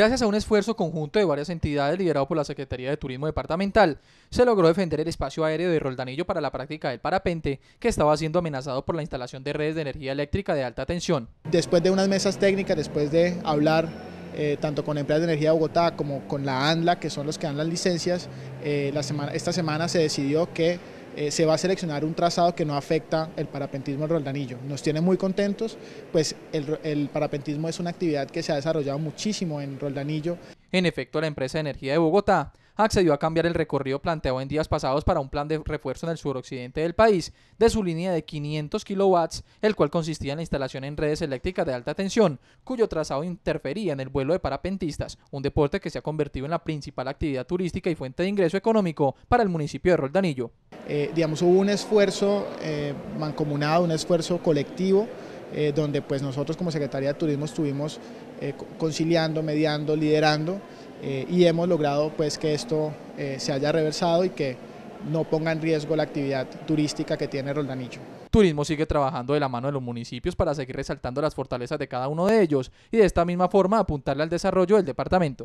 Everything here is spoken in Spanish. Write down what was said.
Gracias a un esfuerzo conjunto de varias entidades liderado por la Secretaría de Turismo Departamental, se logró defender el espacio aéreo de Roldanillo para la práctica del parapente, que estaba siendo amenazado por la instalación de redes de energía eléctrica de alta tensión. Después de unas mesas técnicas, después de hablar eh, tanto con Empresas de Energía de Bogotá como con la ANLA, que son los que dan las licencias, eh, esta semana se decidió que eh, se va a seleccionar un trazado que no afecta el parapentismo en Roldanillo. Nos tiene muy contentos, pues el, parapentismo es una actividad que se ha desarrollado muchísimo en Roldanillo. En efecto, la empresa de energía de Bogotá accedió a cambiar el recorrido planteado en días pasados para un plan de refuerzo en el suroccidente del país de su línea de 500 kilowatts, el cual consistía en la instalación en redes eléctricas de alta tensión, cuyo trazado interfería en el vuelo de parapentistas, un deporte que se ha convertido en la principal actividad turística y fuente de ingreso económico para el municipio de Roldanillo. Eh, digamos, hubo un esfuerzo eh, mancomunado, un esfuerzo colectivo, eh, donde pues nosotros como Secretaría de Turismo estuvimos conciliando, mediando, liderando, y hemos logrado pues que esto se haya reversado y que no ponga en riesgo la actividad turística que tiene Roldanillo. Turismo sigue trabajando de la mano de los municipios para seguir resaltando las fortalezas de cada uno de ellos y de esta misma forma apuntarle al desarrollo del departamento.